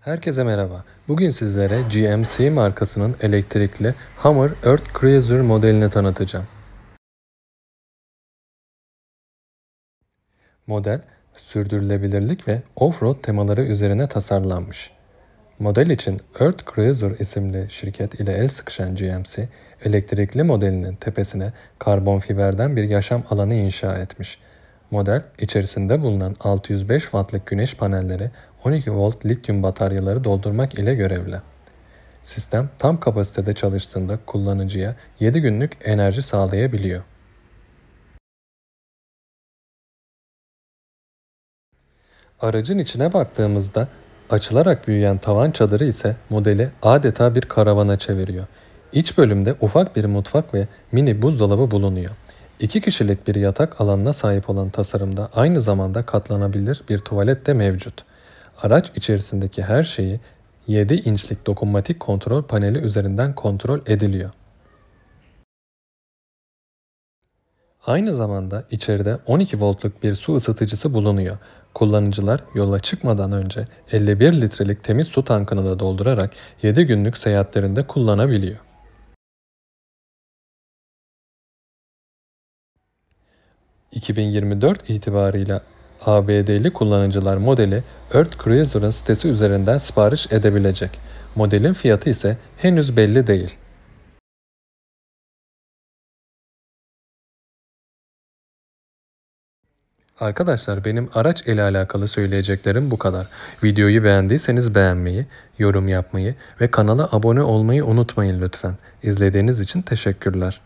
Herkese merhaba. Bugün sizlere GMC markasının elektrikli Hummer Earth Cruiser modelini tanıtacağım. Model, sürdürülebilirlik ve off-road temaları üzerine tasarlanmış. Model için Earth Cruiser isimli şirket ile el sıkışan GMC, elektrikli modelinin tepesine karbon fiberden bir yaşam alanı inşa etmiş. Model içerisinde bulunan 605 wattlık güneş panelleri 12 volt lityum bataryaları doldurmak ile görevli. Sistem tam kapasitede çalıştığında kullanıcıya 7 günlük enerji sağlayabiliyor. Aracın içine baktığımızda açılarak büyüyen tavan çadırı ise modeli adeta bir karavana çeviriyor. İç bölümde ufak bir mutfak ve mini buzdolabı bulunuyor. İki kişilik bir yatak alanına sahip olan tasarımda aynı zamanda katlanabilir bir tuvalet de mevcut. Araç içerisindeki her şeyi 7 inçlik dokunmatik kontrol paneli üzerinden kontrol ediliyor. Aynı zamanda içeride 12 voltluk bir su ısıtıcısı bulunuyor. Kullanıcılar yola çıkmadan önce 51 litrelik temiz su tankını da doldurarak 7 günlük seyahatlerinde kullanabiliyor. 2024 itibarıyla ABD'li kullanıcılar modeli Earth Cruiser'ın sitesi üzerinden sipariş edebilecek. Modelin fiyatı ise henüz belli değil. Arkadaşlar benim araç ile alakalı söyleyeceklerim bu kadar. Videoyu beğendiyseniz beğenmeyi, yorum yapmayı ve kanala abone olmayı unutmayın lütfen. İzlediğiniz için teşekkürler.